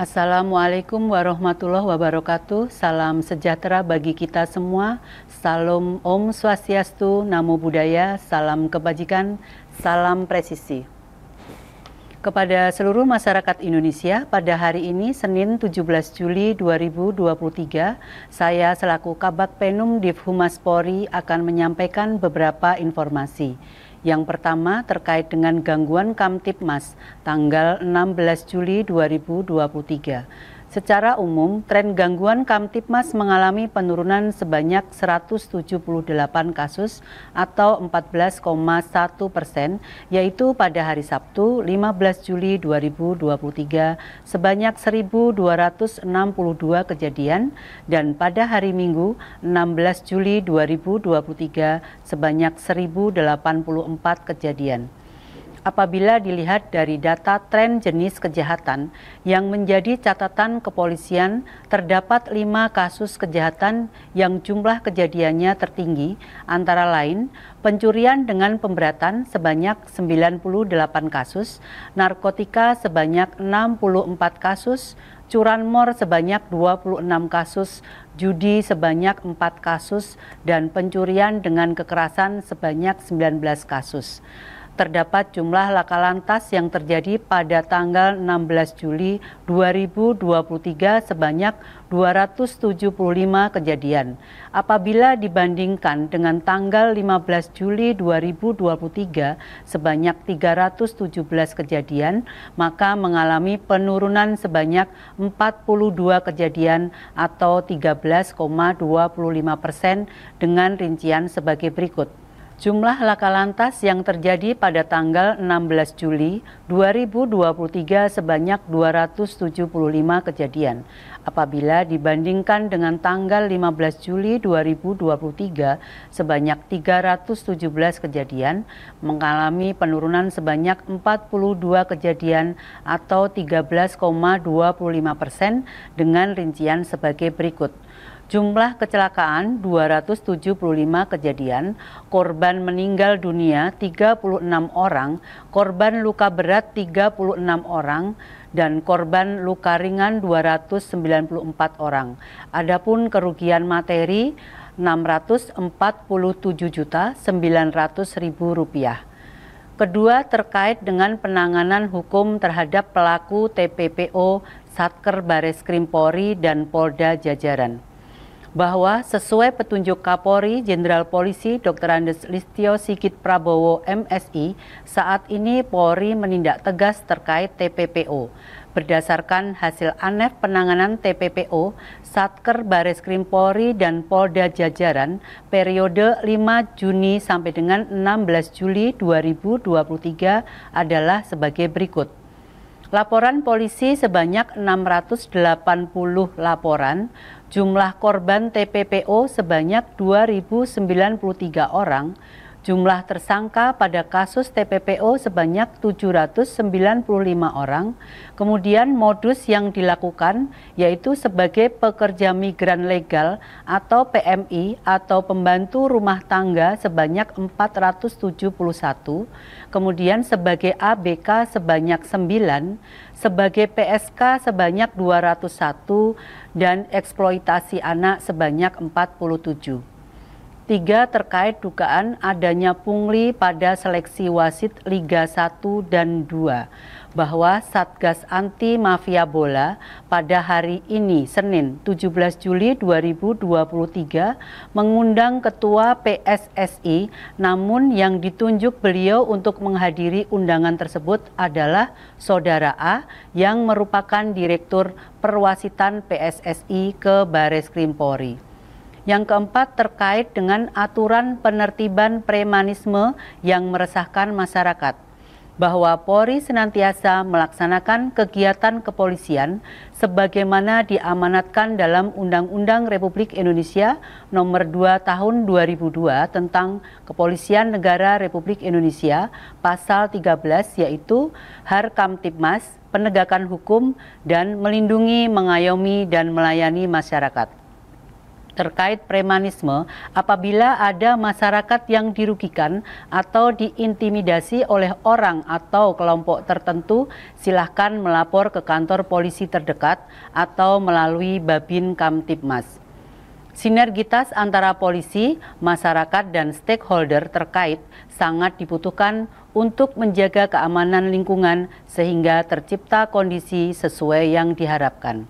Assalamualaikum warahmatullahi wabarakatuh. Salam sejahtera bagi kita semua. Salam Om Swastiastu, Namo Buddhaya, salam kebajikan, salam presisi. Kepada seluruh masyarakat Indonesia, pada hari ini Senin 17 Juli 2023, saya selaku Kabak Penum Humas Polri akan menyampaikan beberapa informasi. Yang pertama terkait dengan gangguan Kamtipmas tanggal 16 Juli 2023. Secara umum, tren gangguan Kamtipmas mengalami penurunan sebanyak 178 kasus atau 14,1 persen, yaitu pada hari Sabtu 15 Juli 2023 sebanyak 1.262 kejadian dan pada hari Minggu 16 Juli 2023 sebanyak 1.084 kejadian apabila dilihat dari data tren jenis kejahatan yang menjadi catatan kepolisian terdapat lima kasus kejahatan yang jumlah kejadiannya tertinggi antara lain pencurian dengan pemberatan sebanyak 98 kasus, narkotika sebanyak 64 kasus, curanmor sebanyak 26 kasus, judi sebanyak 4 kasus, dan pencurian dengan kekerasan sebanyak 19 kasus terdapat jumlah laka lantas yang terjadi pada tanggal 16 Juli 2023 sebanyak 275 kejadian. Apabila dibandingkan dengan tanggal 15 Juli 2023 sebanyak 317 kejadian, maka mengalami penurunan sebanyak 42 kejadian atau 13,25 persen dengan rincian sebagai berikut. Jumlah laka lantas yang terjadi pada tanggal 16 Juli 2023 sebanyak 275 kejadian. Apabila dibandingkan dengan tanggal 15 Juli 2023 sebanyak 317 kejadian, mengalami penurunan sebanyak 42 kejadian atau 13,25 persen dengan rincian sebagai berikut. Jumlah kecelakaan 275 kejadian, korban meninggal dunia 36 orang, korban luka berat 36 orang, dan korban luka ringan 294 orang. Adapun kerugian materi 647 juta 900 ribu rupiah. Kedua terkait dengan penanganan hukum terhadap pelaku TPPO Satker Bareskrim Polri dan Polda Jajaran bahwa sesuai petunjuk Kapolri Jenderal Polisi Dr. Andes Listio Sigit Prabowo MSI, saat ini Polri menindak tegas terkait TPPO. Berdasarkan hasil ANEF penanganan TPPO, Satker Baris Krim Polri dan Polda Jajaran periode 5 Juni sampai dengan 16 Juli 2023 adalah sebagai berikut. Laporan polisi sebanyak 680 laporan, Jumlah korban TPPO sebanyak 2.093 orang Jumlah tersangka pada kasus TPPO sebanyak 795 orang. Kemudian modus yang dilakukan yaitu sebagai pekerja migran legal atau PMI atau pembantu rumah tangga sebanyak 471, kemudian sebagai ABK sebanyak 9, sebagai PSK sebanyak 201 dan eksploitasi anak sebanyak 47. Tiga terkait dugaan adanya pungli pada seleksi wasit Liga 1 dan 2 bahwa Satgas Anti Mafia Bola pada hari ini Senin 17 Juli 2023 mengundang Ketua PSSI namun yang ditunjuk beliau untuk menghadiri undangan tersebut adalah Saudara A yang merupakan Direktur Perwasitan PSSI ke Bareskrim Polri. Yang keempat terkait dengan aturan penertiban premanisme yang meresahkan masyarakat bahwa Polri senantiasa melaksanakan kegiatan kepolisian sebagaimana diamanatkan dalam Undang-Undang Republik Indonesia Nomor 2 Tahun 2002 tentang Kepolisian Negara Republik Indonesia pasal 13 yaitu Harkamtibmas, penegakan hukum dan melindungi, mengayomi dan melayani masyarakat terkait premanisme apabila ada masyarakat yang dirugikan atau diintimidasi oleh orang atau kelompok tertentu silahkan melapor ke kantor polisi terdekat atau melalui Babin kamtipmas Sinergitas antara polisi, masyarakat, dan stakeholder terkait sangat dibutuhkan untuk menjaga keamanan lingkungan sehingga tercipta kondisi sesuai yang diharapkan.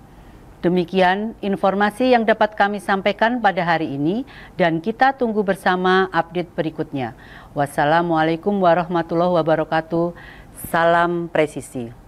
Demikian informasi yang dapat kami sampaikan pada hari ini dan kita tunggu bersama update berikutnya. Wassalamualaikum warahmatullahi wabarakatuh. Salam presisi.